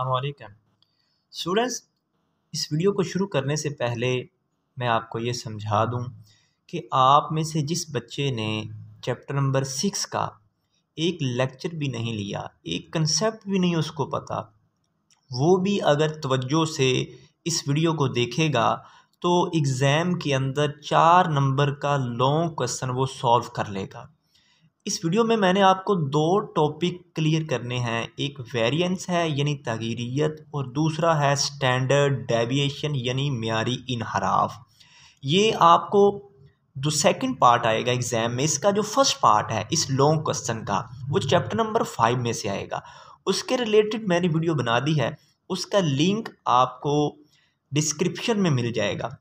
अलैक्म students इस video को शुरू करने से पहले मैं आपको ये समझा दूं कि आप में से जिस बच्चे ने चैप्टर नंबर सिक्स का एक लेक्चर भी नहीं लिया एक कंसेप्ट भी नहीं उसको पता वो भी अगर तवज्जो से इस वीडियो को देखेगा तो एग्ज़ाम के अंदर चार नंबर का लॉन्ग क्वेश्चन वो सॉल्व कर लेगा इस वीडियो में मैंने आपको दो टॉपिक क्लियर करने हैं एक वेरिएंस है यानी तगीरीत और दूसरा है स्टैंडर्ड डेविएशन यानी मीरी इनहराफ ये आपको जो सेकंड पार्ट आएगा एग्ज़ाम में इसका जो फर्स्ट पार्ट है इस लॉन्ग क्वेश्चन का वो चैप्टर नंबर फाइव में से आएगा उसके रिलेटेड मैंने वीडियो बना दी है उसका लिंक आपको डिस्क्रिप्शन में मिल जाएगा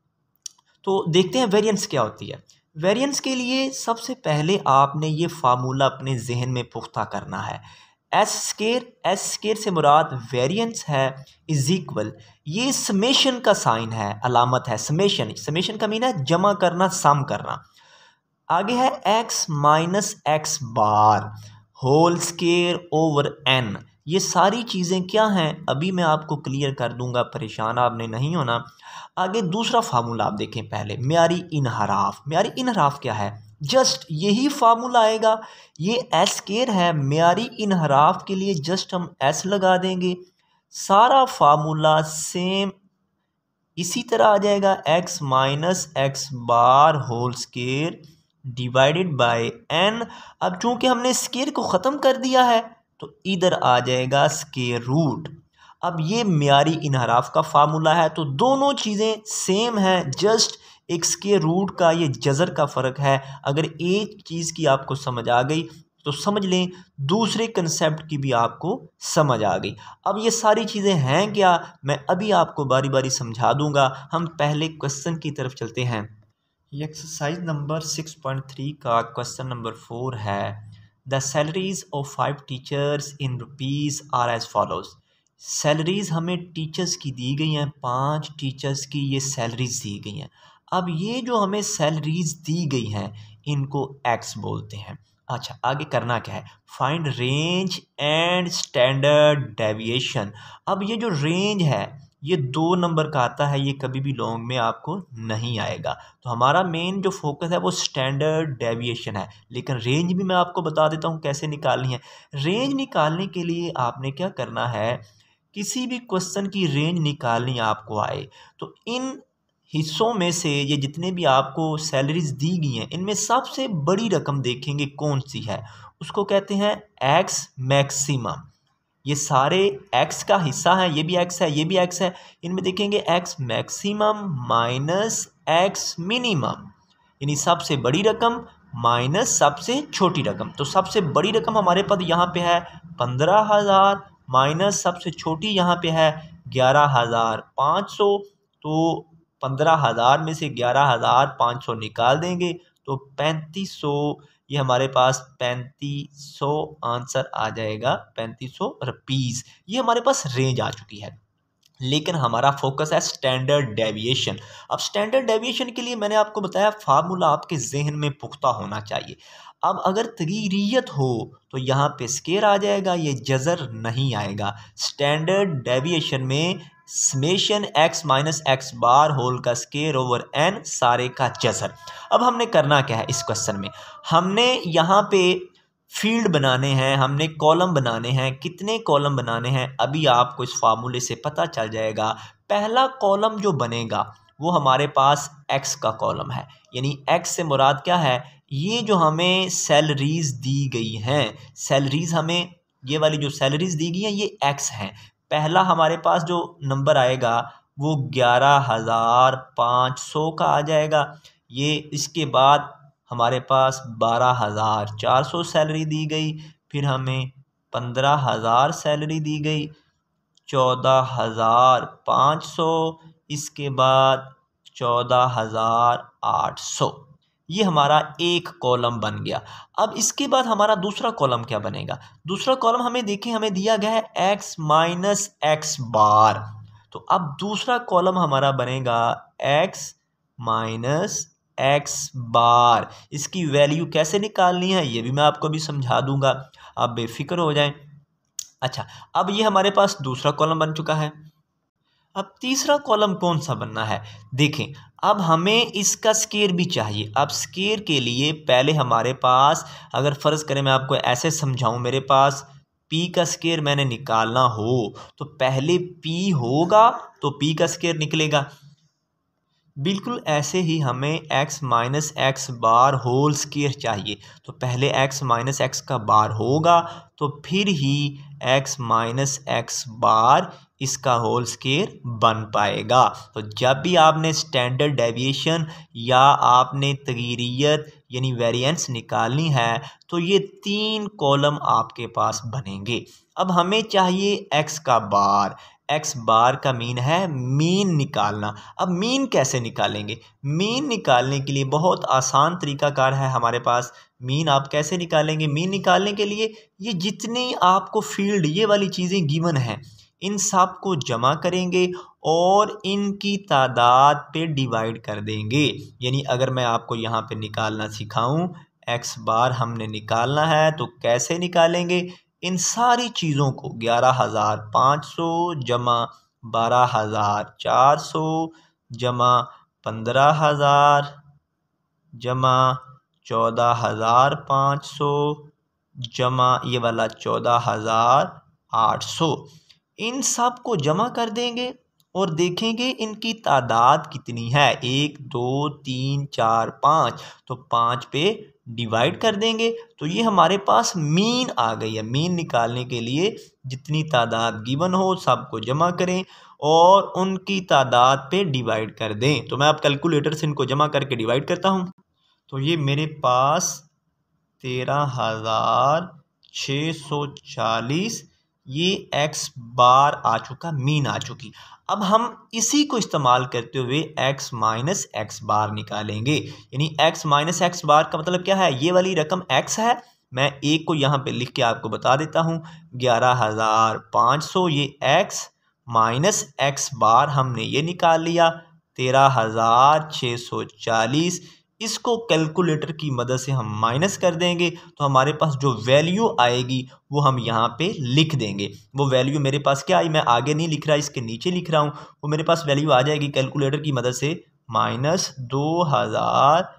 तो देखते हैं वेरियंस क्या होती है वेरिएंस के लिए सबसे पहले आपने ये फार्मूला अपने जहन में पुख्ता करना है एस स्केर एस स्केर से मुराद वेरिएंस है इज इक्वल ये समेशन का साइन है अलामत है समेशन समेशन का मीन है जमा करना सम करना आगे है x minus x bar whole square over n ये सारी चीज़ें क्या हैं अभी मैं आपको क्लियर कर दूंगा परेशान आपने नहीं होना आगे दूसरा फार्मूला आप देखें पहले म्यारी इनहराफ म्यारी इनहराफ क्या है जस्ट यही फार्मूला आएगा ये एस केयर है म्यारी इनहराफ के लिए जस्ट हम एस लगा देंगे सारा फार्मूला सेम इसी तरह आ जाएगा x minus x bar whole square divided by n अब चूंकि हमने स्केयर को ख़त्म कर दिया है तो इधर आ जाएगा स्केयर रूट अब ये मीरी इनहराफ का फार्मूला है तो दोनों चीज़ें सेम हैं जस्ट एक स्केयर रूट का ये जज़र का फ़र्क है अगर एक चीज़ की आपको समझ आ गई तो समझ लें दूसरे कंसेप्ट की भी आपको समझ आ गई अब ये सारी चीज़ें हैं क्या मैं अभी आपको बारी बारी समझा दूंगा हम पहले क्वेश्चन की तरफ चलते हैं ये exercise number six point three का क्वेश्चन नंबर फोर है the salaries of five teachers in rupees are as follows salaries हमें टीचर्स की दी गई हैं पांच टीचर्स की ये सैलरीज़ दी गई हैं अब ये जो हमें सैलरीज़ दी गई हैं इनको एक्स बोलते हैं अच्छा आगे करना क्या है find range and standard deviation अब ये जो रेंज है ये दो नंबर का आता है ये कभी भी लॉन्ग में आपको नहीं आएगा तो हमारा मेन जो फोकस है वो स्टैंडर्ड डेविएशन है लेकिन रेंज भी मैं आपको बता देता हूँ कैसे निकालनी है रेंज निकालने के लिए आपने क्या करना है किसी भी क्वेश्चन की रेंज निकालनी आपको आए तो इन हिस्सों में से ये जितने भी आपको सैलरीज दी गई हैं इनमें सबसे बड़ी रकम देखेंगे कौन सी है उसको कहते हैं एक्स मैक्सिमम ये सारे एक्स का हिस्सा है ये भी एक्स है ये भी एक्स है इनमें देखेंगे x maximum minus x minimum यानी सबसे बड़ी रकम माइनस सबसे छोटी रकम तो सबसे बड़ी रकम हमारे पास यहाँ पे है पंद्रह हज़ार माइनस सबसे छोटी यहाँ पे है ग्यारह हज़ार पाँच सौ तो पंद्रह हज़ार में से ग्यारह हज़ार पाँच सौ निकाल देंगे तो पैंतीस सौ ये हमारे पास पैंतीस सौ आंसर आ जाएगा पैंतीस सौ रुपीज़ ये हमारे पास रेंज आ चुकी है लेकिन हमारा फोकस है स्टैंडर्ड डेविएशन अब स्टैंडर्ड डेविएशन के लिए मैंने आपको बताया फार्मूला आपके जहन में पुख्ता होना चाहिए अब अगर तगीरियत हो तो यहाँ पे स्केर आ जाएगा ये जज़र नहीं आएगा स्टैंडर्ड डेविएशन में summation x minus x bar whole का स्केयर ओवर एन सारे का जसर अब हमने करना क्या है इस क्वेश्चन में हमने यहाँ पे फील्ड बनाने हैं हमने कॉलम बनाने हैं कितने कॉलम बनाने हैं अभी आपको इस फार्मूले से पता चल जाएगा पहला कॉलम जो बनेगा वो हमारे पास एक्स का कॉलम है यानी एक्स से मुराद क्या है ये जो हमें सैलरीज़ दी गई हैं सैलरीज़ हमें ये वाली जो सैलरीज़ दी गई हैं ये एक्स हैं पहला हमारे पास जो नंबर आएगा वो ग्यारह हज़ार पाँच सौ का आ जाएगा ये इसके बाद हमारे पास बारह हज़ार चार सौ सैलरी दी गई फिर हमें पंद्रह हज़ार सैलरी दी गई चौदह हज़ार पाँच सौ इसके बाद चौदह हज़ार आठ सौ ये हमारा एक कॉलम बन गया अब इसके बाद हमारा दूसरा कॉलम क्या बनेगा दूसरा कॉलम हमें देखें हमें दिया गया है एक्स माइनस एक्स बार तो अब दूसरा कॉलम हमारा बनेगा एक्स माइनस एक्स बार इसकी वैल्यू कैसे निकालनी है ये भी मैं आपको भी समझा दूंगा आप बेफिक्र हो जाएं अच्छा अब ये हमारे पास दूसरा कॉलम बन चुका है अब तीसरा कॉलम कौन सा बनना है देखें अब हमें इसका स्केयर भी चाहिए अब स्केयर के लिए पहले हमारे पास अगर फ़र्ज़ करें मैं आपको ऐसे समझाऊं मेरे पास पी का स्केयर मैंने निकालना हो तो पहले पी होगा तो पी का स्केयर निकलेगा बिल्कुल ऐसे ही हमें x minus x bar whole square चाहिए तो पहले x माइनस एक्स का बार होगा तो फिर ही x माइनस एक्स बार इसका होल स्केयर बन पाएगा तो जब भी आपने स्टैंडर्ड डेविएशन या आपने तगीरियत यानी वेरिएंस निकालनी है तो ये तीन कॉलम आपके पास बनेंगे अब हमें चाहिए एक्स का बार एक्स बार का मीन है मीन निकालना अब मीन कैसे निकालेंगे मीन निकालने के लिए बहुत आसान तरीकाकार है हमारे पास मीन आप कैसे निकालेंगे मीन निकालने के लिए ये जितनी आपको फील्ड ये वाली चीज़ें गिवन हैं इन सब को जमा करेंगे और इनकी तादाद पे डिवाइड कर देंगे यानी अगर मैं आपको यहाँ पे निकालना सिखाऊं एक्स बार हमने निकालना है तो कैसे निकालेंगे इन सारी चीज़ों को ग्यारह हज़ार पाँच सौ जमा बारह हज़ार चार सौ जमा पंद्रह हज़ार जमा चौदह हज़ार पाँच सौ जमा ये वाला चौदह हज़ार आठ सौ इन सब को जमा कर देंगे और देखेंगे इनकी तादाद कितनी है एक दो तीन चार पाँच तो पाँच पे डिवाइड कर देंगे तो ये हमारे पास मीन आ गई है मीन निकालने के लिए जितनी तादाद गिवन हो सबको जमा करें और उनकी तादाद पे डिवाइड कर दें तो मैं आप कैलकुलेटर से इनको जमा करके डिवाइड करता हूँ तो ये मेरे पास तेरह हज़ार छः सौ चालीस ये एक्स बार आ चुका मीन आ चुकी अब हम इसी को इस्तेमाल करते हुए एक्स माइनस एक्स बार निकालेंगे यानी एक्स माइनस एक्स बार का मतलब क्या है ये वाली रकम एक्स है मैं एक को यहाँ पे लिख के आपको बता देता हूँ ग्यारह हज़ार पाँच सौ ये एक्स माइनस एक्स बार हमने ये निकाल लिया तेरह हज़ार छः सौ चालीस इसको कैलकुलेटर की मदद से हम माइनस कर देंगे तो हमारे पास जो वैल्यू आएगी वो हम यहाँ पे लिख देंगे वो वैल्यू मेरे पास क्या आई मैं आगे नहीं लिख रहा इसके नीचे लिख रहा हूँ वो मेरे पास वैल्यू आ जाएगी कैलकुलेटर की मदद से माइनस दो हज़ार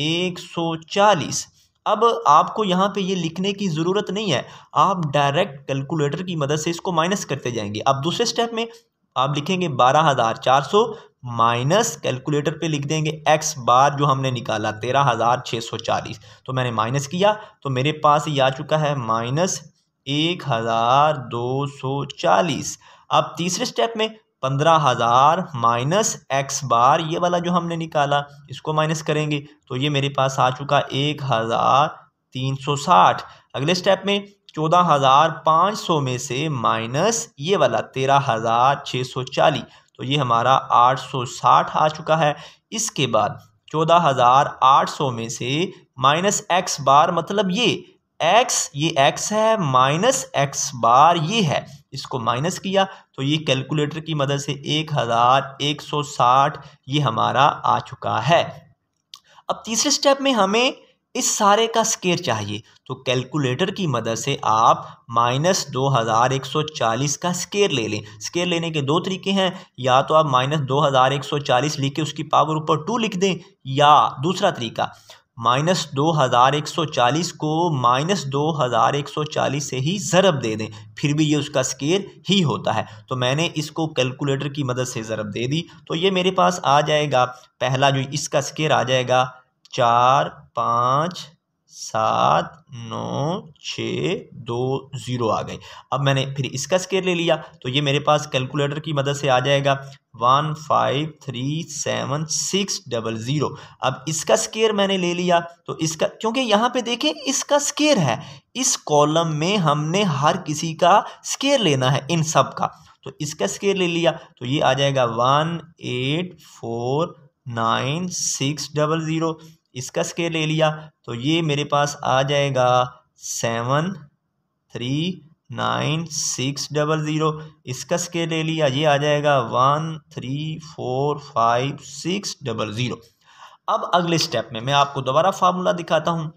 एक सौ चालीस अब आपको यहाँ पे ये लिखने की ज़रूरत नहीं है आप डायरेक्ट कैलकुलेटर की मदद से इसको माइनस करते जाएंगे अब दूसरे स्टेप में आप लिखेंगे बारह हज़ार चार सौ माइनस कैलकुलेटर पे लिख देंगे एक्स बार जो हमने निकाला तेरह हज़ार छः सौ चालीस तो मैंने माइनस किया तो मेरे पास ये आ चुका है माइनस एक हज़ार दो सौ चालीस अब तीसरे स्टेप में पंद्रह हज़ार माइनस एक्स बार ये वाला जो हमने निकाला इसको माइनस करेंगे तो ये मेरे पास आ चुका एक हज़ार तीन सौ साठ अगले स्टेप में चौदह हज़ार पाँच सौ में से माइनस ये वाला तेरह हज़ार छः सौ चालीस तो ये हमारा आठ सौ साठ आ चुका है इसके बाद चौदह हज़ार आठ सौ में से माइनस एक्स बार मतलब ये एक्स ये एक्स है माइनस एक्स बार ये है इसको माइनस किया तो ये कैलकुलेटर की मदद से एक हज़ार एक सौ साठ ये हमारा आ चुका है अब तीसरे स्टेप में हमें इस सारे का स्केयर चाहिए तो कैलकुलेटर की मदद से आप माइनस दो हज़ार एक सौ चालीस का स्केयर ले लें स्केयर लेने के दो तरीके हैं या तो आप माइनस दो हज़ार एक सौ चालीस लिख के उसकी पावर ऊपर टू लिख दें या दूसरा तरीका माइनस दो हज़ार एक सौ चालीस को माइनस दो हज़ार एक सौ चालीस से ही ज़रब दे दें फिर भी ये उसका स्केयर ही होता है तो मैंने इसको कैलकुलेटर की मदद से ज़रब दे दी तो ये मेरे पास आ जाएगा पहला जो इसका स्केयर आ जाएगा चार पाँच सात नौ छः दो ज़ीरो आ गए अब मैंने फिर इसका स्केयर ले लिया तो ये मेरे पास कैलकुलेटर की मदद से आ जाएगा one five three seven six double zero अब इसका स्केयर मैंने ले लिया तो इसका क्योंकि यहाँ पे देखें इसका स्केयर है इस कॉलम में हमने हर किसी का स्केयर लेना है इन सब का तो इसका स्केयर ले लिया तो ये आ जाएगा one eight four nine six double zero इसका के ले लिया तो ये मेरे पास आ जाएगा seven three nine six double zero इसका के ले लिया ये आ जाएगा one three four five six double zero अब अगले स्टेप में मैं आपको दोबारा फार्मूला दिखाता हूँ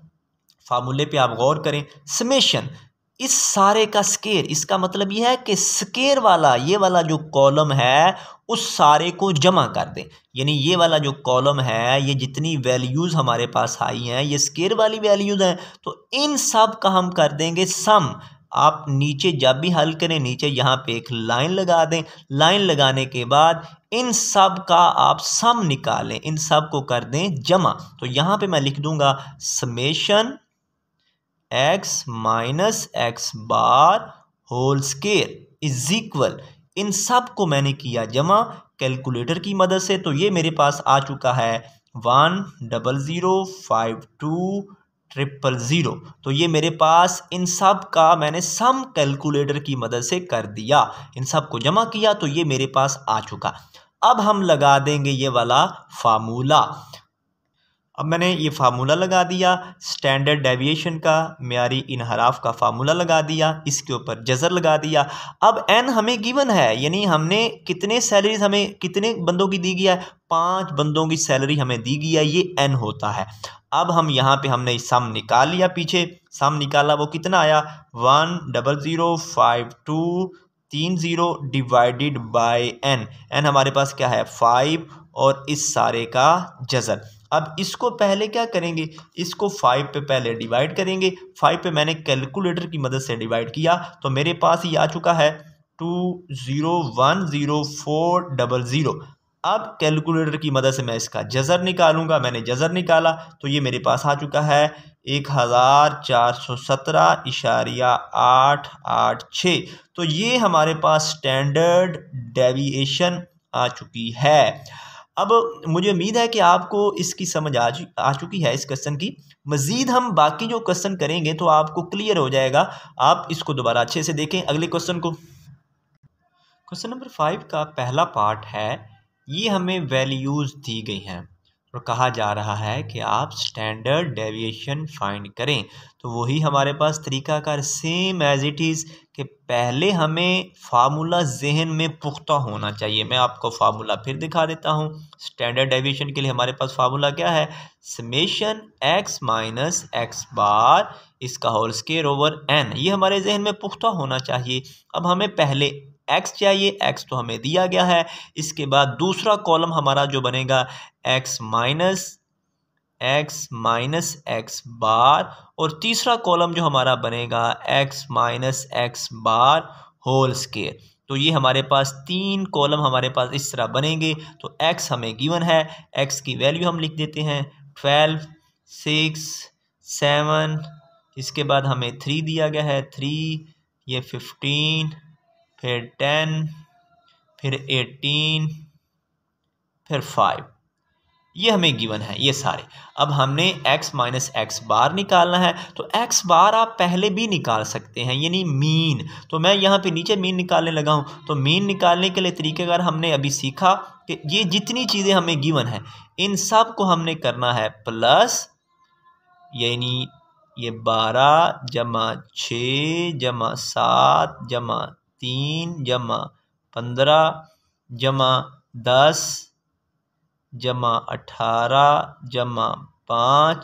फार्मूले पे आप गौर करें समेशन इस सारे का स्केयर इसका मतलब यह है कि स्केयर वाला ये वाला जो कॉलम है उस सारे को जमा कर दें यानी ये वाला जो कॉलम है ये जितनी वैल्यूज़ हमारे पास आई हैं ये स्केयर वाली वैल्यूज़ हैं तो इन सब का हम कर देंगे सम आप नीचे जब भी हल करें नीचे यहाँ पे एक लाइन लगा दें लाइन लगाने के बाद इन सब का आप सम निकालें इन सब को कर दें जमा तो यहाँ पे मैं लिख दूंगा summation x minus x bar whole square is equal इन सब को मैंने किया जमा कैलकुलेटर की मदद से तो ये मेरे पास आ चुका है one double zero five two triple zero तो ये मेरे पास इन सब का मैंने सम कैलकुलेटर की मदद से कर दिया इन सब को जमा किया तो ये मेरे पास आ चुका अब हम लगा देंगे ये वाला फार्मूला अब मैंने ये फार्मूला लगा दिया स्टैंडर्ड डेविएशन का म्यारी इनहराफ का फार्मूला लगा दिया इसके ऊपर जज़र लगा दिया अब एन हमें गिवन है यानी हमने कितने सैलरीज हमें कितने बंदों की दी गई है पांच बंदों की सैलरी हमें दी गई है ये एन होता है अब हम यहाँ पे हमने सम निकाल लिया पीछे सम निकाला वो कितना आया one double zero five two तीन zero divided by n n हमारे पास क्या है फाइव और इस सारे का जजर अब इसको पहले क्या करेंगे इसको फाइव पे पहले डिवाइड करेंगे फाइव पे मैंने कैलकुलेटर की मदद से डिवाइड किया तो मेरे पास ये आ चुका है two zero one zero four double zero अब कैलकुलेटर की मदद से मैं इसका जज़र निकालूंगा मैंने जज़र निकाला तो ये मेरे पास आ चुका है एक हज़ार चार सौ सत्रह इशारिया आठ आठ छः तो ये हमारे पास स्टैंडर्ड डेविएशन आ चुकी है अब मुझे उम्मीद है कि आपको इसकी समझ आ आ चुकी है इस क्वेश्चन की मज़ीद हम बाकी जो क्वेश्चन करेंगे तो आपको क्लियर हो जाएगा आप इसको दोबारा अच्छे से देखें अगले क्वेश्चन को क्वेश्चन नंबर फाइव का पहला पार्ट है ये हमें वैल्यूज़ दी गई हैं और कहा जा रहा है कि आप स्टैंडर्ड डेविएशन फाइंड करें तो वही हमारे पास तरीक़ाकार सेम एज़ इट इज़ कि पहले हमें फार्मूला जहन में पुख्ता होना चाहिए मैं आपको फार्मूला फिर दिखा देता हूँ स्टैंडर्ड डेविएशन के लिए हमारे पास फार्मूला क्या है summation x minus x bar इसका होल स्केयर ओवर एन ये हमारे जहन में पुख्ता होना चाहिए अब हमें पहले एक्स चाहिए एक्स तो हमें दिया गया है इसके बाद दूसरा कॉलम हमारा जो बनेगा x minus x minus x bar और तीसरा कॉलम जो हमारा बनेगा x minus x bar whole square तो ये हमारे पास तीन कॉलम हमारे पास इस तरह बनेंगे तो x हमें गिवन है x की वैल्यू हम लिख देते हैं ट्वेल्व सिक्स सेवन इसके बाद हमें थ्री दिया गया है थ्री ये फिफ्टीन फिर टेन फिर एटीन फिर फाइव ये हमें गिवन है ये सारे अब हमने x माइनस एक्स बार निकालना है तो x बार आप पहले भी निकाल सकते हैं यानी मीन तो मैं यहाँ पे नीचे मीन निकालने लगा हूँ तो मीन निकालने के लिए तरीक़ेकार हमने अभी सीखा कि ये जितनी चीज़ें हमें गिवन है इन सब को हमने करना है प्लस यानी ये बारह जमा छः जमा सात जमा तीन जमा पंद्रह जमा दस जमा अठारह जमा पाँच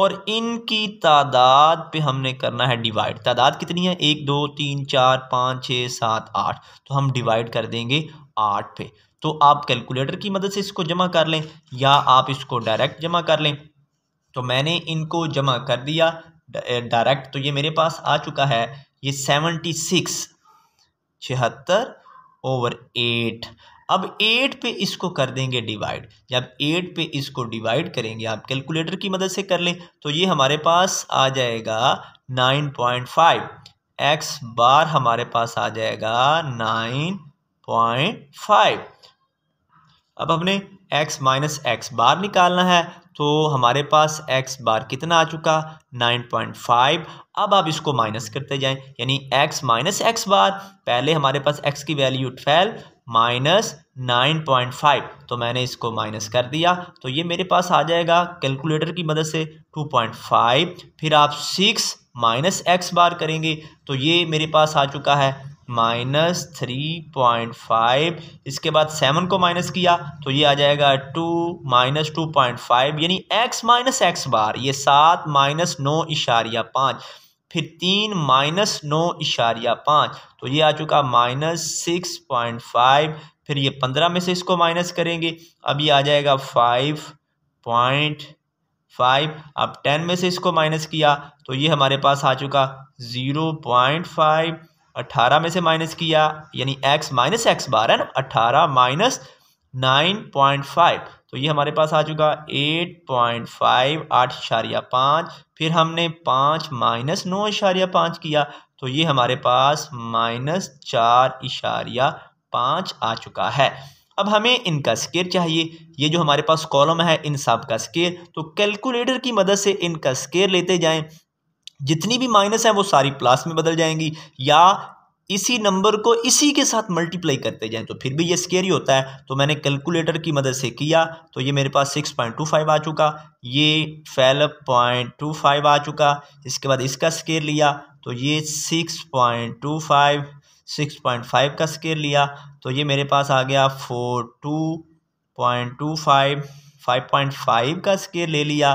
और इनकी तादाद पे हमने करना है डिवाइड तादाद कितनी है एक दो तीन चार पाँच छः सात आठ तो हम डिवाइड कर देंगे आठ पे तो आप कैलकुलेटर की मदद से इसको जमा कर लें या आप इसको डायरेक्ट जमा कर लें तो मैंने इनको जमा कर दिया डायरेक्ट तो ये मेरे पास आ चुका है ये सेवेंटी सिक्स छिहत्तर ओवर एट अब एट पे इसको कर देंगे डिवाइड जब एट पे इसको डिवाइड करेंगे आप कैलकुलेटर की मदद से कर लें तो ये हमारे पास आ जाएगा nine point five x bar हमारे पास आ जाएगा नाइन पॉइंट फाइव अब हमने एक्स माइनस एक्स बार निकालना है तो हमारे पास x बार कितना आ चुका 9.5 अब आप इसको माइनस करते जाएं यानी x माइनस एक्स बार पहले हमारे पास x की value twelve minus nine point five तो मैंने इसको माइनस कर दिया तो ये मेरे पास आ जाएगा कैलकुलेटर की मदद से टू पॉइंट फाइव फिर आप सिक्स माइनस एक्स बार करेंगे तो ये मेरे पास आ चुका है माइनस थ्री पॉइंट फाइव इसके बाद सेवन को माइनस किया तो ये आ जाएगा two minus two point five यानी एक्स माइनस एक्स बार ये सात माइनस नौ इशारिया पाँच फिर तीन माइनस नौ इशारिया पाँच तो ये आ चुका माइनस सिक्स पॉइंट फाइव फिर ये पंद्रह में से इसको माइनस करेंगे अब ये आ जाएगा फाइव पॉइंट फाइव अब टेन में से इसको माइनस किया तो ये हमारे पास आ चुका ज़ीरो पॉइंट फाइव अट्ठारह में से माइनस किया यानी एक्स माइनस एक्स बार है ना अट्ठारह माइनस नाइन पॉइंट फाइव तो ये हमारे पास आ चुका एट पॉइंट फाइव आठ इशारिया पाँच फिर हमने पाँच माइनस नौ इशारिया पाँच किया तो ये हमारे पास माइनस चार इशारिया पाँच आ चुका है अब हमें इनका स्केयर चाहिए ये जो हमारे पास कॉलम है इन सब का स्केयर तो कैलकुलेटर की मदद से इनका स्केयर लेते जाएं जितनी भी माइनस हैं वो सारी प्लस में बदल जाएंगी या इसी नंबर को इसी के साथ मल्टीप्लाई करते जाएं तो फिर भी ये ही होता है तो मैंने कैलकुलेटर की मदद से किया तो ये मेरे पास सिक्स पॉइंट टू फाइव आ चुका ये 12.25 पॉइंट टू फाइव आ चुका इसके बाद इसका स्केयर लिया तो ये six point two five six point five का स्केयर लिया तो ये मेरे पास आ गया four two point two five five point five का स्केयर ले लिया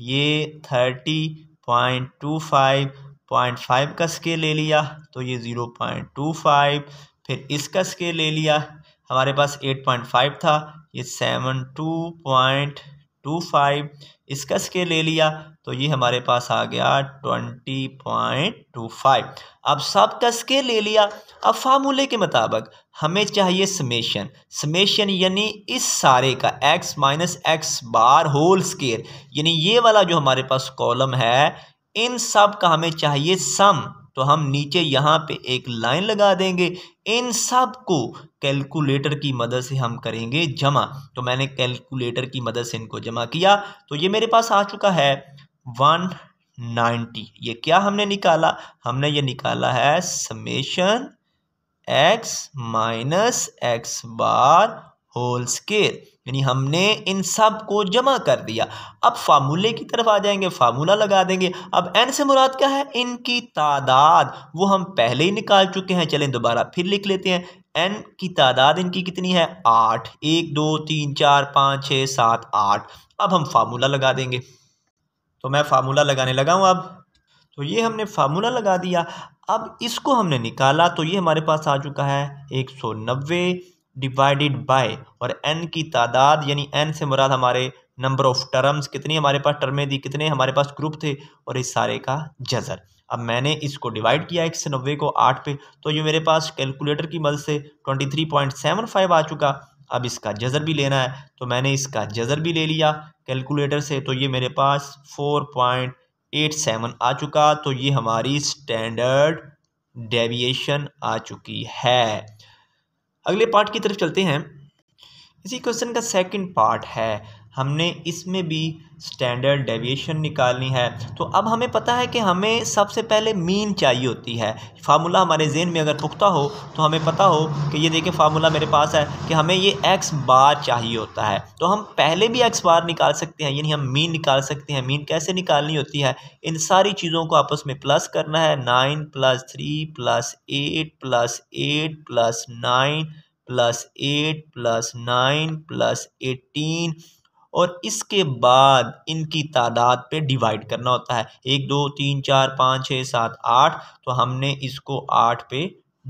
ये thirty point two five point five का स्केल ले लिया तो ये ज़ीरो पॉइंट टू फाइव फिर इसका स्केल ले लिया हमारे पास एट पॉइंट फाइव था ये seven two point two five इसका स्केल ले लिया तो ये हमारे पास आ गया ट्वेंटी पॉइंट टू फाइव अब सब का स्केल ले लिया अब फार्मूले के मुताबिक हमें चाहिए समेशन समेशन यानी इस सारे का x minus x bar whole scale यानी ये वाला जो हमारे पास कॉलम है इन सब का हमें चाहिए सम तो हम नीचे यहाँ पे एक लाइन लगा देंगे इन सब को कैलकुलेटर की मदद से हम करेंगे जमा तो मैंने कैलकुलेटर की मदद से इनको जमा किया तो ये मेरे पास आ चुका है वन नाइन्टी ये क्या हमने निकाला हमने ये निकाला है summation x minus x bar whole square यानी हमने इन सब को जमा कर दिया अब फार्मूले की तरफ आ जाएंगे फार्मूला लगा देंगे अब एन से मुराद क्या है इनकी तादाद वो हम पहले ही निकाल चुके हैं चलें दोबारा फिर लिख लेते हैं एन की तादाद इनकी कितनी है आठ एक दो तीन चार पाँच छः सात आठ अब हम फार्मूला लगा देंगे तो मैं फार्मूला लगाने लगा हूँ अब तो ये हमने फार्मूला लगा दिया अब इसको हमने निकाला तो ये हमारे पास आ चुका है एक सौ नब्बे डिवाइडेड बाय और एन की तादाद यानी एन से मुराद हमारे नंबर ऑफ टर्म्स कितनी हमारे पास टर्में दी कितने हमारे पास ग्रुप थे और इस सारे का जजर अब मैंने इसको डिवाइड किया एक से नब्बे को आठ पे तो ये मेरे पास कैलकुलेटर की मदद से twenty three point seven five आ चुका अब इसका जजर भी लेना है तो मैंने इसका जजर भी ले लिया कैलकुलेटर से तो ये मेरे पास फोर पॉइंट एट सेवन आ चुका तो ये हमारी स्टैंडर्ड डेविएशन आ चुकी है अगले पार्ट की तरफ चलते हैं इसी क्वेश्चन का सेकंड पार्ट है हमने इसमें भी स्टैंडर्ड डेविएशन निकालनी है तो अब हमें पता है कि हमें सबसे पहले मीन चाहिए होती है फार्मूला हमारे जेन में अगर पुख्ता हो तो हमें पता हो कि ये देखिए फार्मूला मेरे पास है कि हमें ये एक्स बार चाहिए होता है तो हम पहले भी एक्स बार निकाल सकते हैं यानी हम मीन निकाल सकते हैं मीन कैसे निकालनी होती है इन सारी चीज़ों को आपस में प्लस करना है nine plus three plus eight plus eight plus nine plus eight plus nine plus eighteen और इसके बाद इनकी तादाद पे डिवाइड करना होता है एक दो तीन चार पाँच छः सात आठ तो हमने इसको आठ पे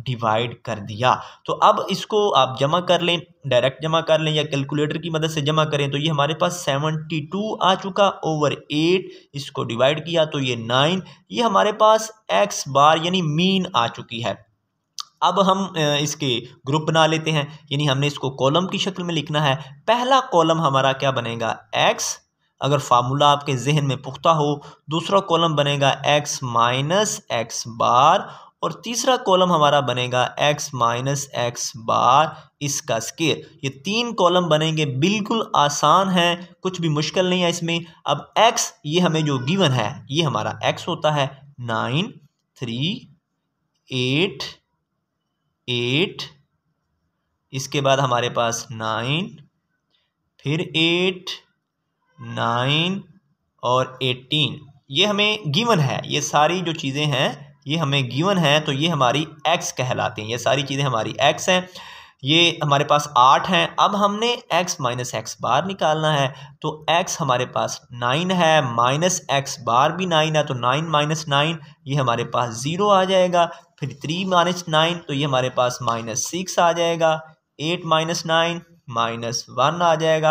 डिवाइड कर दिया तो अब इसको आप जमा कर लें डायरेक्ट जमा कर लें या कैलकुलेटर की मदद से जमा करें तो ये हमारे पास सेवेंटी टू आ चुका ओवर एट इसको डिवाइड किया तो ये नाइन ये हमारे पास एक्स बार यानी मीन आ चुकी है अब हम इसके ग्रुप बना लेते हैं यानी हमने इसको कॉलम की शक्ल में लिखना है पहला कॉलम हमारा क्या बनेगा एक्स अगर फार्मूला आपके जहन में पुख्ता हो दूसरा कॉलम बनेगा एक्स माइनस एक्स बार और तीसरा कॉलम हमारा बनेगा x माइनस एक्स बार इसका स्केयर ये तीन कॉलम बनेंगे बिल्कुल आसान है कुछ भी मुश्किल नहीं है इसमें अब x ये हमें जो गिवन है ये हमारा x होता है नाइन थ्री एट एट इसके बाद हमारे पास नाइन फिर एट नाइन और एटीन ये हमें गिवन है ये सारी जो चीज़ें हैं ये हमें गिवन है तो ये हमारी एक्स कहलाती हैं ये सारी चीज़ें हमारी एक्स हैं ये हमारे पास आठ हैं अब हमने एक्स माइनस एक्स बार निकालना है तो एक्स हमारे पास नाइन है माइनस एक्स बार भी नाइन है तो नाइन माइनस नाइन ये हमारे पास ज़ीरो आ जाएगा फिर थ्री माइनस नाइन तो ये हमारे पास माइनस सिक्स आ जाएगा eight minus nine minus one आ जाएगा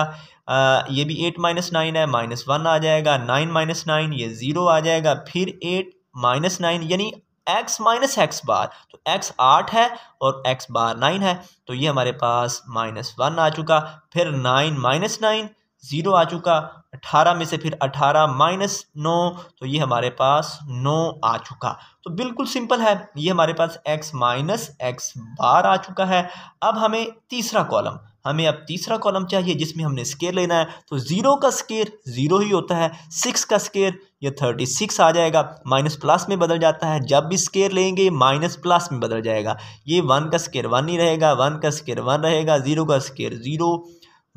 आ, ये भी एट माइनस नाइन है माइनस वन आ जाएगा नाइन माइनस नाइन ये ज़ीरो आ जाएगा फिर एट माइनस नाइन यानी एक्स माइनस एक्स बार तो एक्स आठ है और एक्स बार नाइन है तो ये हमारे पास माइनस वन आ चुका फिर नाइन माइनस नाइन ज़ीरो आ चुका अट्ठारह में से फिर अठारह माइनस नौ तो ये हमारे पास नौ आ चुका तो बिल्कुल सिंपल है ये हमारे पास एक्स माइनस एक्स बार आ चुका है अब हमें तीसरा कॉलम हमें अब तीसरा कॉलम चाहिए जिसमें हमने स्केयर लेना है तो ज़ीरो का स्केयर ज़ीरो ही होता है सिक्स का स्केयर ये थर्टी सिक्स आ जाएगा माइनस प्लस में बदल जाता है जब भी स्केयर लेंगे माइनस प्लस में बदल जाएगा ये वन का स्केयर वन ही रहेगा वन का स्केयर वन रहेगा ज़ीरो का स्केयर ज़ीरो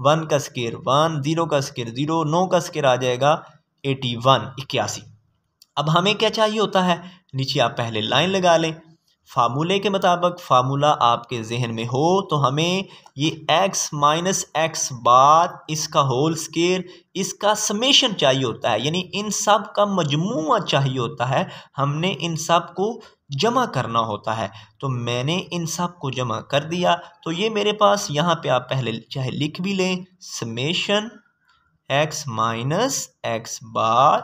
वन का स्केयर वन ज़ीरो का स्केयर ज़ीरो नौ का स्केयर आ जाएगा एटी वन इक्यासी अब हमें क्या चाहिए होता है नीचे आप पहले लाइन लगा लें फार्मूले के मुताबिक फार्मूला आपके जहन में हो तो हमें ये x माइनस एक्स बार इसका होल स्केयर इसका समेशन चाहिए होता है यानी इन सब का मजमू चाहिए होता है हमने इन सब को जमा करना होता है तो मैंने इन सब को जमा कर दिया तो ये मेरे पास यहाँ पे आप पहले चाहे लिख भी लें summation x minus x bar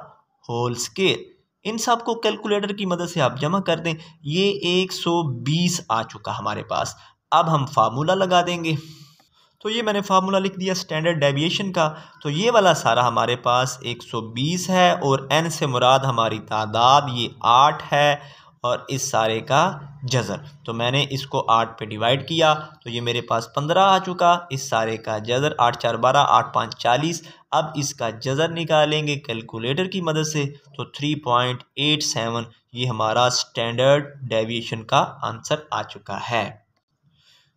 whole scale इन सब को कैलकुलेटर की मदद से आप जमा कर दें ये 120 आ चुका हमारे पास अब हम फार्मूला लगा देंगे तो ये मैंने फार्मूला लिख दिया स्टैंडर्ड डेविएशन का तो ये वाला सारा हमारे पास 120 है और एन से मुराद हमारी तादाद ये आठ है और इस सारे का जज़र तो मैंने इसको आठ पे डिवाइड किया तो ये मेरे पास पंद्रह आ चुका इस सारे का जज़र आठ चार बारह आठ पाँच चालीस अब इसका जज़र निकालेंगे कैलकुलेटर की मदद से तो थ्री पॉइंट एट सेवन ये हमारा स्टैंडर्ड डेविएशन का आंसर आ चुका है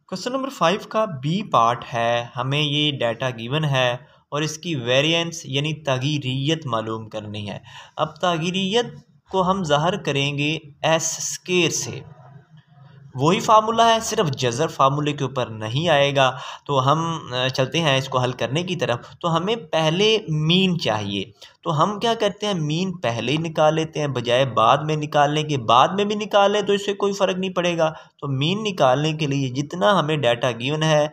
क्वेश्चन नंबर फाइव का बी पार्ट है हमें ये डाटा गिवन है और इसकी वेरिएंस यानी तगीरीत मालूम करनी है अब तगीरीत को हम ज़ाहर करेंगे एस स्केर से वही फार्मूला है सिर्फ जज़र फार्मूले के ऊपर नहीं आएगा तो हम चलते हैं इसको हल करने की तरफ तो हमें पहले मीन चाहिए तो हम क्या करते हैं मीन पहले ही निकाल लेते हैं बजाय बाद में निकालने के बाद में भी निकालें तो इससे कोई फ़र्क नहीं पड़ेगा तो मीन निकालने के लिए जितना हमें डाटा गिवन है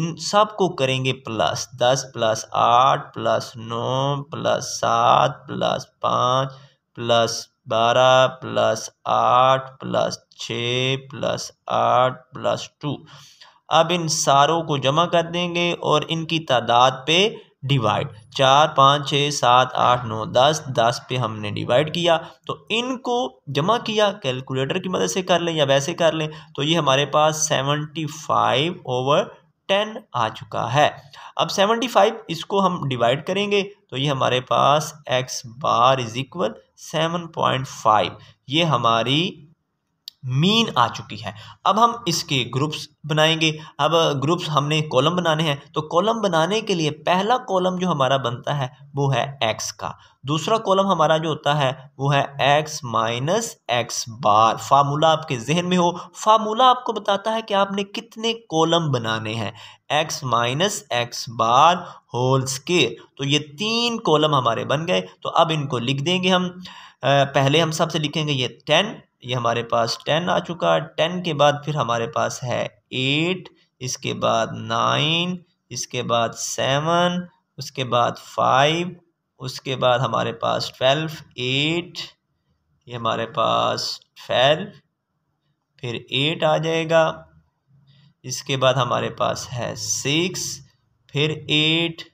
इन सब को करेंगे प्लस दस प्लस आठ प्लस नौ प्लस सात प्लस पाँच प्लस बारह प्लस आठ प्लस छः प्लस आठ प्लस टू अब इन सारों को जमा कर देंगे और इनकी तादाद पे डिवाइड चार पाँच छः सात आठ नौ दस दस पे हमने डिवाइड किया तो इनको जमा किया कैलकुलेटर की मदद से कर लें या वैसे कर लें तो ये हमारे पास सेवेंटी फाइव ओवर टेन आ चुका है अब सेवेंटी फाइव इसको हम डिवाइड करेंगे तो ये हमारे पास x bar is equal seven point five ये हमारी मीन आ चुकी है अब हम इसके ग्रुप्स बनाएंगे अब ग्रुप्स हमने कॉलम बनाने हैं तो कॉलम बनाने के लिए पहला कॉलम जो हमारा बनता है वो है एक्स का दूसरा कॉलम हमारा जो होता है वो है x minus x bar formula आपके जहन में हो फार्मूला आपको बताता है कि आपने कितने कॉलम बनाने हैं x minus x bar whole square तो ये तीन कॉलम हमारे बन गए तो अब इनको लिख देंगे हम पहले हम सबसे लिखेंगे ये टेन ये हमारे पास टेन आ चुका टेन के बाद फिर हमारे पास है एट इसके बाद नाइन इसके बाद सेवन उसके बाद फाइव उसके बाद हमारे पास ट्वेल्व एट ये हमारे पास ट्वेल्व फिर एट आ जाएगा इसके बाद हमारे पास है सिक्स फिर एट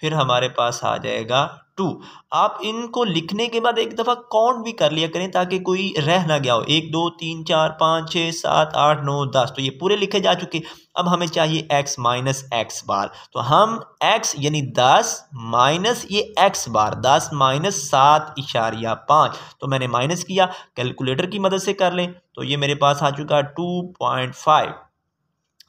फिर हमारे पास आ जाएगा टू आप इनको लिखने के बाद एक दफ़ा काउंट भी कर लिया करें ताकि कोई रह ना गया हो एक दो तीन चार पाँच छः सात आठ नौ दस तो ये पूरे लिखे जा चुके अब हमें चाहिए x माइनस एक्स बार तो हम x यानी दस माइनस ये x बार दस माइनस सात इशारिया पाँच तो मैंने माइनस किया कैलकुलेटर की मदद से कर लें तो ये मेरे पास आ चुका टू पॉइंट फाइव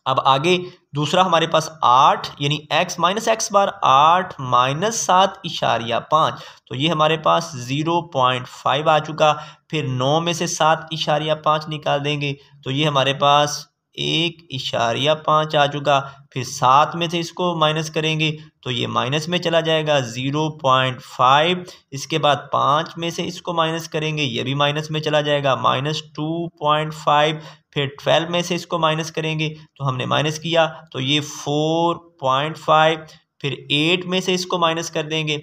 अब आगे दूसरा हमारे पास आठ यानी x माइनस एक्स बार आठ माइनस सात इशारिया पाँच तो ये हमारे पास ज़ीरो पॉइंट फाइव आ चुका फिर नौ में से सात इशारिया पाँच निकाल देंगे तो ये हमारे पास एक इशारिया पाँच आ चुका फिर सात में से इसको माइनस करेंगे तो ये माइनस में चला जाएगा ज़ीरो पॉइंट फाइव इसके बाद पाँच में से इसको माइनस करेंगे ये भी माइनस में चला जाएगा माइनस टू पॉइंट फाइव फिर ट्वेल्व में से इसको माइनस करेंगे तो हमने माइनस किया तो ये फोर पॉइंट फाइव फिर एट में से इसको माइनस कर देंगे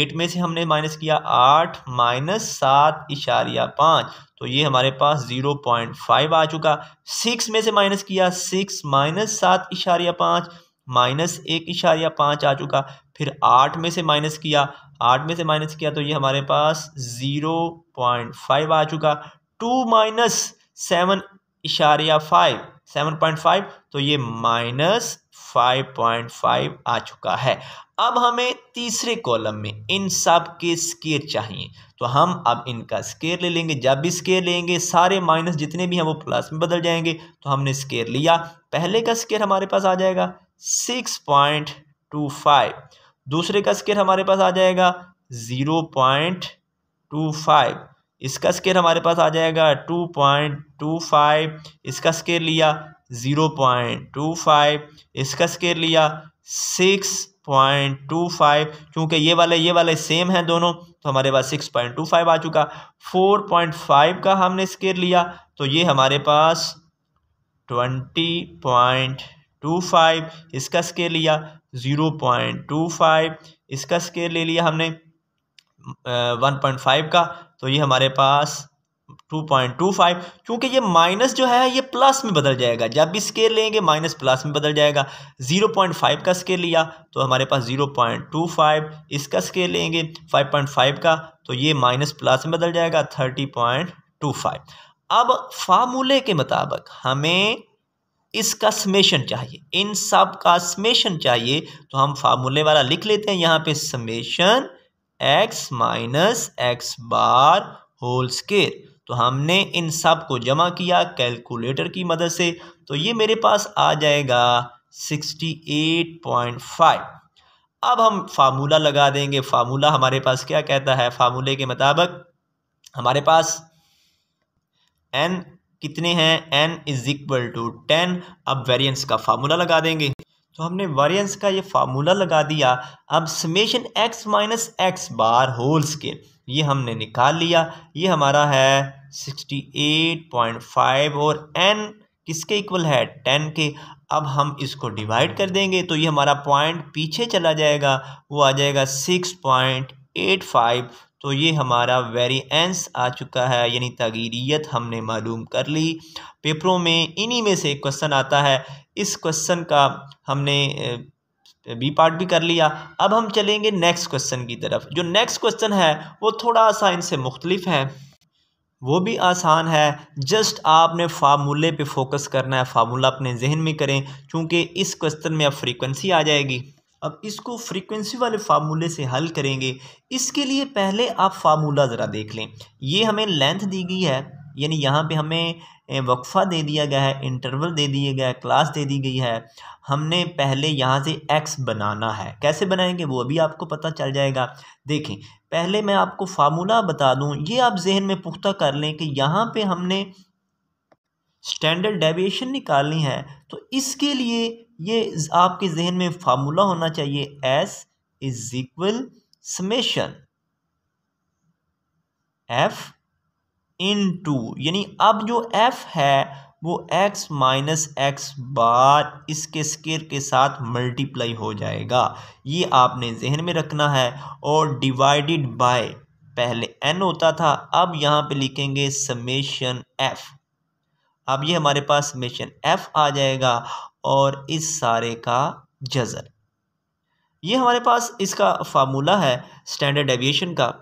एट में से हमने माइनस किया आठ माइनस सात इशारिया पाँच तो ये हमारे पास ज़ीरो पॉइंट फाइव आ चुका सिक्स में से माइनस किया सिक्स माइनस सात इशारिया पाँच माइनस एक इशारिया पाँच आ चुका फिर आठ में से माइनस किया आठ में से माइनस किया तो ये हमारे पास ज़ीरो पॉइंट फाइव आ चुका टू माइनस सेवन इशारिया फाइव सेवन पॉइंट फाइव तो ये माइनस फाइव पॉइंट फाइव आ चुका है अब हमें तीसरे कॉलम में इन सब के स्केयर चाहिए तो हम अब इनका स्केयर ले लेंगे जब भी स्केयर लेंगे सारे माइनस जितने भी हैं वो प्लस में बदल जाएंगे तो हमने स्केयर लिया पहले का स्केयर हमारे पास आ जाएगा सिक्स पॉइंट टू फाइव दूसरे का स्केयर हमारे पास आ जाएगा ज़ीरो पॉइंट टू फाइव इसका स्केयर हमारे पास आ जाएगा टू पॉइंट टू फाइव इसका स्केयर लिया ज़ीरो पॉइंट टू फाइव इसका स्केयर लिया सिक्स पॉइंट टू फाइव क्योंकि ये वाले ये वाले सेम हैं दोनों तो हमारे पास सिक्स पॉइंट टू फाइव आ चुका फोर पॉइंट फाइव का हमने स्केयर लिया तो ये हमारे पास ट्वेंटी पॉइंट टू फाइव इसका स्केयर लिया ज़ीरो पॉइंट टू फाइव इसका स्केयर ले लिया हमने वन पॉइंट फाइव का तो ये हमारे पास टू पॉइंट टू फाइव क्योंकि ये माइनस जो है ये प्लस में बदल जाएगा जब भी स्केल लेंगे माइनस प्लस में बदल जाएगा ज़ीरो पॉइंट फाइव का स्केल लिया तो हमारे पास ज़ीरो पॉइंट टू फाइव इसका स्केल लेंगे फाइव पॉइंट फाइव का तो ये माइनस प्लस में बदल जाएगा थर्टी पॉइंट टू फाइव अब फार्मूले के मुताबिक हमें इसका समेशन चाहिए इन सब का समेशन चाहिए तो हम फार्मूले वाला लिख लेते हैं यहाँ पे summation x minus x bar whole square तो हमने इन सब को जमा किया कैलकुलेटर की मदद से तो ये मेरे पास आ जाएगा 68.5 अब हम फार्मूला लगा देंगे फार्मूला हमारे पास क्या कहता है फार्मूले के मुताबिक हमारे पास एन कितने हैं n is equal to ten अब वेरिएंस का फार्मूला लगा देंगे तो हमने वेरिएंस का ये फार्मूला लगा दिया अब summation x minus x bar wholes के ये हमने निकाल लिया ये हमारा है 68.5 और एन किसके इक्वल है 10 के अब हम इसको डिवाइड कर देंगे तो ये हमारा पॉइंट पीछे चला जाएगा वो आ जाएगा 6.85 तो ये हमारा वेरिएंस आ चुका है यानी तगीरियत हमने मालूम कर ली पेपरों में इन्हीं में से एक क्वेश्चन आता है इस क्वेश्चन का हमने बी पार्ट भी कर लिया अब हम चलेंगे नेक्स्ट क्वेश्चन की तरफ जो नेक्स्ट क्वेश्चन है वो थोड़ा सा इनसे मुख्तलिफ है वो भी आसान है जस्ट आपने फार्मूले पे फोकस करना है फार्मूला अपने जहन में करें क्योंकि इस क्वेश्चन में अब फ्रीक्वेंसी आ जाएगी अब इसको फ्रीक्वेंसी वाले फार्मूले से हल करेंगे इसके लिए पहले आप फार्मूला ज़रा देख लें ये हमें लेंथ दी गई है यानी यहाँ पे हमें वक्फ़ा दे दिया गया है इंटरवल दे दिया गया है क्लास दे दी गई है हमने पहले यहाँ से एक्स बनाना है कैसे बनाएंगे वो अभी आपको पता चल जाएगा देखें पहले मैं आपको फार्मूला बता दूँ ये आप जहन में पुख्ता कर लें कि यहाँ पर हमने स्टैंडर्ड डेविएशन निकालनी है तो इसके लिए ये आपके जहन में फार्मूला होना चाहिए s is equal summation f into यानी अब जो एफ है वो एक्स माइनस एक्स बार इसके स्केयर के साथ मल्टीप्लाई हो जाएगा ये आपने जहन में रखना है और डिवाइडेड बाय पहले एन होता था अब यहाँ पे लिखेंगे समेशन एफ अब ये हमारे पास मिशन एफ़ आ जाएगा और इस सारे का जज़र ये हमारे पास इसका फार्मूला है स्टैंडर्ड एविएशन का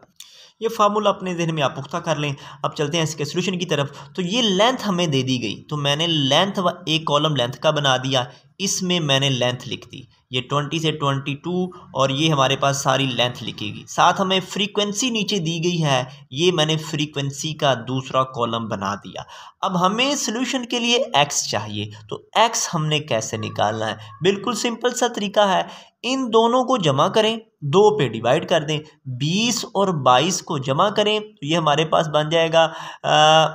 ये फार्मूला अपने जहन में आप पुख्ता कर लें अब चलते हैं इसके सोल्यूशन की तरफ तो ये लेंथ हमें दे दी गई तो मैंने लेंथ व एक कॉलम लेंथ का बना दिया इसमें मैंने लेंथ लिख दी ये ट्वेंटी से ट्वेंटी टू और ये हमारे पास सारी लेंथ लिखेगी साथ हमें फ्रीक्वेंसी नीचे दी गई है ये मैंने फ्रीक्वेंसी का दूसरा कॉलम बना दिया अब हमें सोल्यूशन के लिए एक्स चाहिए तो एक्स हमने कैसे निकालना है बिल्कुल सिंपल सा तरीका है इन दोनों को जमा करें दो पे डिवाइड कर दें बीस और बाईस को जमा करें तो ये हमारे पास बन जाएगा आ,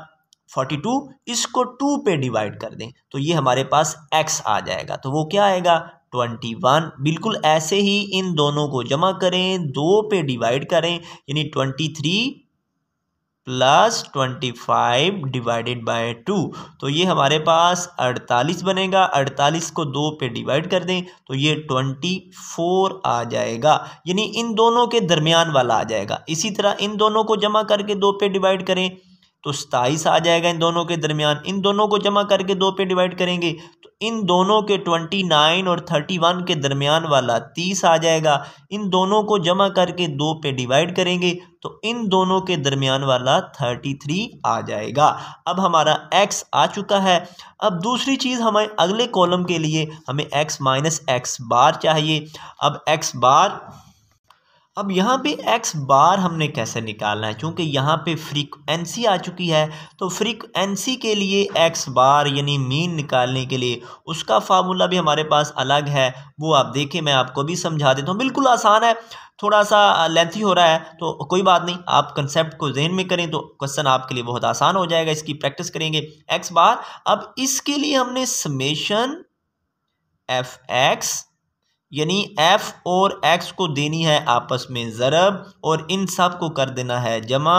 फोर्टी टू इसको टू पे डिवाइड कर दें तो ये हमारे पास एक्स आ जाएगा तो वो क्या आएगा ट्वेंटी वन बिल्कुल ऐसे ही इन दोनों को जमा करें दो पे डिवाइड करें यानी twenty three plus twenty five divided by two तो ये हमारे पास अड़तालीस बनेगा अड़तालीस को दो पे डिवाइड कर दें तो ये ट्वेंटी फोर आ जाएगा यानी इन दोनों के दरमियान वाला आ जाएगा इसी तरह इन दोनों को जमा करके दो पे डिवाइड करें तो सताईस आ जाएगा इन दोनों के दरमियान इन दोनों को जमा करके दो पे डिवाइड करेंगे तो इन दोनों के ट्वेंटी नाइन और थर्टी वन के दरमियान वाला तीस आ जाएगा इन दोनों को जमा करके दो पे डिवाइड करेंगे तो इन दोनों के दरमियान वाला थर्टी थ्री आ जाएगा अब हमारा एक्स आ चुका है अब दूसरी चीज़ हमारे अगले कॉलम के लिए हमें एक्स माइनस एक्स बार चाहिए अब एक्स बार अब यहाँ पे x बार हमने कैसे निकालना है क्योंकि यहाँ पे फ्रीक्वेंसी आ चुकी है तो फ्रीक्वेंसी के लिए x बार यानी मीन निकालने के लिए उसका फार्मूला भी हमारे पास अलग है वो आप देखिए मैं आपको भी समझा देता हूँ बिल्कुल आसान है थोड़ा सा लेंथी हो रहा है तो कोई बात नहीं आप कंसेप्ट को जहन में करें तो क्वेश्चन आपके लिए बहुत आसान हो जाएगा इसकी प्रैक्टिस करेंगे एक्स बार अब इसके लिए हमने समेशन एफ एक्स यानी एफ़ और एक्स को देनी है आपस में ज़रब और इन सब को कर देना है जमा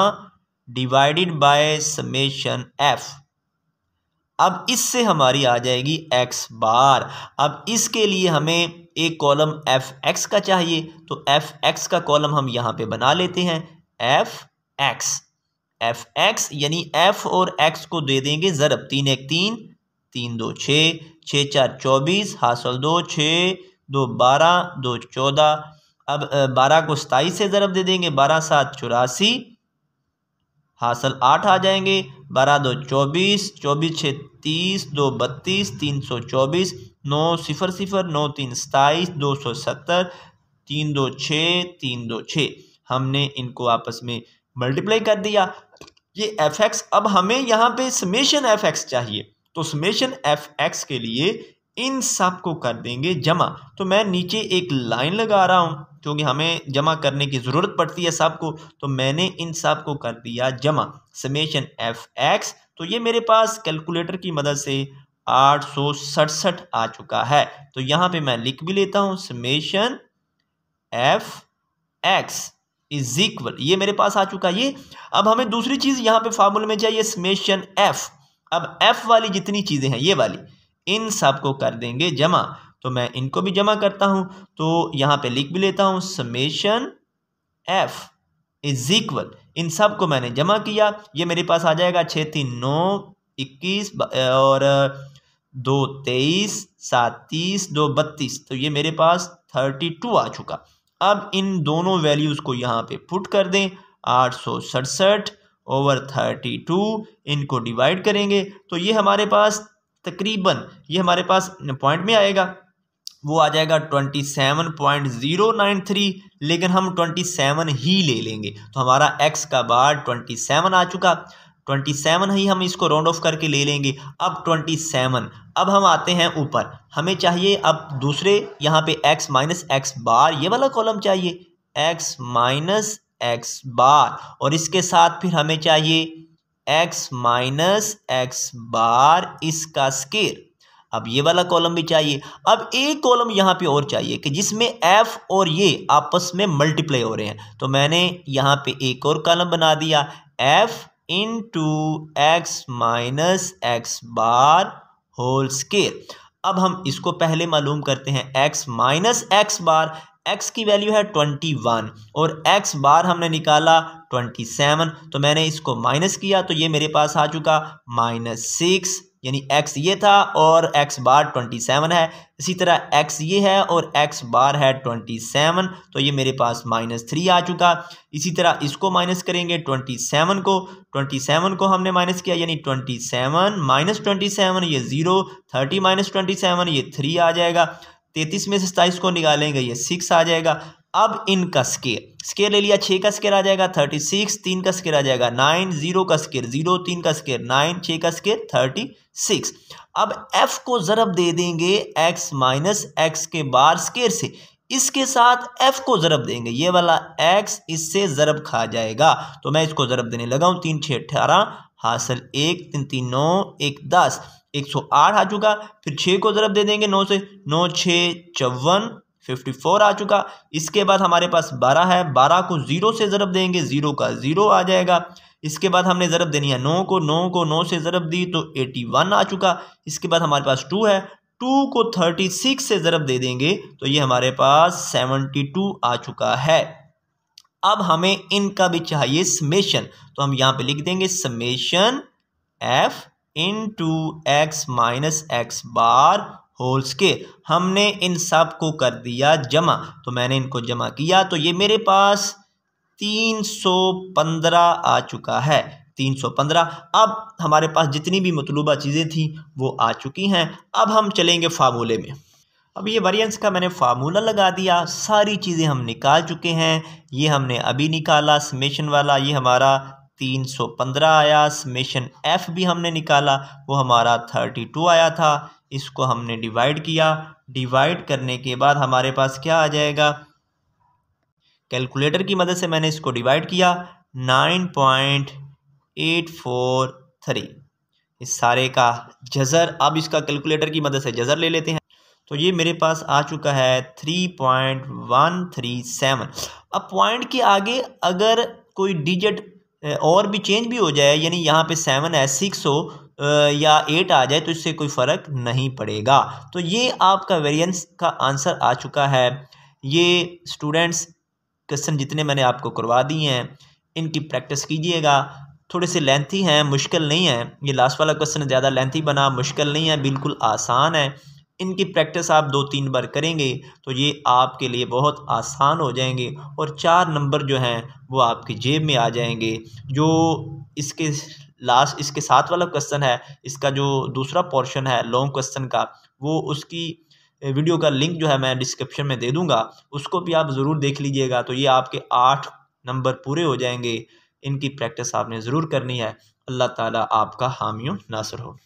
डिवाइडेड बाय समेशन एफ़ अब इससे हमारी आ जाएगी एक्स बार अब इसके लिए हमें एक कॉलम एफ़ एक्स का चाहिए तो एफ़ एक्स का कॉलम हम यहाँ पे बना लेते हैं एफ़ एक्स एफ़ एक्स यानी एफ़ और एक्स को दे देंगे ज़रब तीन एक तीन तीन दो छः छः चार चौबीस हासिल दो छः दो बारह दो चौदह अब बारह को सताईस से ज़रब दे देंगे बारह सात चौरासी हासिल आठ आ जाएंगे बारह दो चौबीस चौबीस छः तीस दो बत्तीस तीन सौ चौबीस नौ सिफर सिफर नौ तीन सताईस दो सौ सत्तर तीन दो छः तीन दो छः हमने इनको आपस में मल्टीप्लाई कर दिया ये एफ एक्स अब हमें यहाँ पे समेशन एफ एक्स चाहिए तो समेशन एफ एक्स के लिए इन सब को कर देंगे जमा तो मैं नीचे एक लाइन लगा रहा हूँ क्योंकि हमें जमा करने की ज़रूरत पड़ती है सब को तो मैंने इन सब को कर दिया जमा समेशन एफ एक्स तो ये मेरे पास कैलकुलेटर की मदद से आठ सौ सड़सठ आ चुका है तो यहाँ पे मैं लिख भी लेता हूँ summation f x is equal ये मेरे पास आ चुका ये अब हमें दूसरी चीज़ यहाँ पे फार्मूले में चाहिए समेशन एफ अब एफ वाली जितनी चीज़ें हैं ये वाली इन सब को कर देंगे जमा तो मैं इनको भी जमा करता हूँ तो यहाँ पे लिख भी लेता हूँ समेशन एफ इज इक्वल इन सब को मैंने जमा किया ये मेरे पास आ जाएगा छः तीन नौ इक्कीस और दो तेईस सात तीस दो बत्तीस तो ये मेरे पास थर्टी टू आ चुका अब इन दोनों वैल्यूज़ को यहाँ पे पुट कर दें आठ सौ सड़सठ ओवर थर्टी टू इनको डिवाइड करेंगे तो ये हमारे पास तकरीबन ये हमारे पास पॉइंट में आएगा वो आ जाएगा twenty seven point zero nine three लेकिन हम ट्वेंटी सेवन ही ले लेंगे तो हमारा एक्स का बार ट्वेंटी सेवन आ चुका ट्वेंटी सेवन ही हम इसको राउंड ऑफ करके ले लेंगे अब ट्वेंटी सेवन अब हम आते हैं ऊपर हमें चाहिए अब दूसरे यहाँ पे एक्स माइनस एक्स बार ये वाला कॉलम चाहिए एक्स माइनस एक्स बार और इसके साथ फिर हमें चाहिए एक्स माइनस एक्स बार इसका स्केयर अब ये वाला कॉलम भी चाहिए अब एक कॉलम यहाँ पे और चाहिए कि जिसमें एफ और ये आपस में मल्टीप्लाई हो रहे हैं तो मैंने यहाँ पे एक और कॉलम बना दिया f into x minus x bar whole square अब हम इसको पहले मालूम करते हैं x minus x bar x की वैल्यू है ट्वेंटी वन और एक्स बार हमने निकाला ट्वेंटी सेवन तो मैंने इसको माइनस किया तो ये मेरे पास आ चुका माइनस सिक्स यानी एक्स ये था और एक्स बार ट्वेंटी सेवन है इसी तरह एक्स ये है और एक्स बार है ट्वेंटी सेवन तो ये मेरे पास माइनस थ्री आ चुका इसी तरह इसको माइनस करेंगे ट्वेंटी सेवन को ट्वेंटी सेवन को हमने माइनस किया यानी twenty seven minus twenty seven ये zero thirty minus twenty seven ये थ्री आ जाएगा तैतीस में से सत्ताईस को निकालेंगे ये सिक्स आ जाएगा अब इनका स्केयर स्केयर ले लिया छः का स्केयर आ जाएगा थर्टी सिक्स तीन का स्केयर आ जाएगा नाइन जीरो का स्केयर जीरो तीन का स्केयर नाइन छः का स्केयर थर्टी सिक्स अब एफ को ज़रब दे देंगे एक्स माइनस एक्स के बार स्केयर से इसके साथ एफ को ज़रब देंगे ये वाला एक्स इससे ज़रब खा जाएगा तो मैं इसको ज़रब देने लगा हूँ तीन छः अठारह हासिल एक तीन तीन नौ एक दस एक सौ आठ आ चुका फिर छः को ज़रब दे देंगे नौ से नौ छः चौवन फिफ्टी फोर आ चुका इसके बाद हमारे पास बारह है बारह को ज़ीरो से ज़रब देंगे ज़ीरो का ज़ीरो आ जाएगा इसके बाद हमने ज़रब देनी है नौ को नौ को नौ से ज़रब दी तो एटी वन आ चुका इसके बाद हमारे पास टू है टू को थर्टी सिक्स से ज़रब दे देंगे तो ये हमारे पास सेवनटी टू आ चुका है अब हमें इनका भी चाहिए समेशन तो हम यहाँ पे लिख देंगे summation f into x minus x bar wholes के हमने इन सब को कर दिया जमा तो मैंने इनको जमा किया तो ये मेरे पास तीन सौ पंद्रह आ चुका है तीन सौ पंद्रह अब हमारे पास जितनी भी मतलूबा चीज़ें थी वो आ चुकी हैं अब हम चलेंगे फार्मूले में अब ये वरियंस का मैंने फार्मूला लगा दिया सारी चीज़ें हम निकाल चुके हैं ये हमने अभी निकाला समेशन वाला ये हमारा तीन सौ पंद्रह आया समेशन एफ़ भी हमने निकाला वो हमारा थर्टी टू आया था इसको हमने डिवाइड किया डिवाइड करने के बाद हमारे पास क्या आ जाएगा कैलकुलेटर की मदद से मैंने इसको डिवाइड किया nine point eight four three इस सारे का जज़र अब इसका कैलकुलेटर की मदद से जज़र ले लेते हैं तो ये मेरे पास आ चुका है three point one three seven अब पॉइंट के आगे अगर कोई डिजिट और भी चेंज भी हो जाए यानी यहाँ पे सेवन है सिक्स हो या एट आ जाए तो इससे कोई फ़र्क नहीं पड़ेगा तो ये आपका वेरिएंस का आंसर आ चुका है ये स्टूडेंट्स क्वेश्चन जितने मैंने आपको करवा दिए हैं इनकी प्रैक्टिस कीजिएगा थोड़े से लेंथी हैं मुश्किल नहीं है ये लास्ट वाला क्वेश्चन ज़्यादा लेंथी बना मुश्किल नहीं है बिल्कुल आसान है इनकी प्रैक्टिस आप दो तीन बार करेंगे तो ये आपके लिए बहुत आसान हो जाएंगे और चार नंबर जो हैं वो आपकी जेब में आ जाएंगे जो इसके लास्ट इसके साथ वाला क्वेश्चन है इसका जो दूसरा पोर्शन है लॉन्ग क्वेश्चन का वो उसकी वीडियो का लिंक जो है मैं डिस्क्रिप्शन में दे दूंगा उसको भी आप ज़रूर देख लीजिएगा तो ये आपके आठ नंबर पूरे हो जाएंगे इनकी प्रैक्टिस आपने ज़रूर करनी है अल्लाह ताला आपका हामियों नासर हो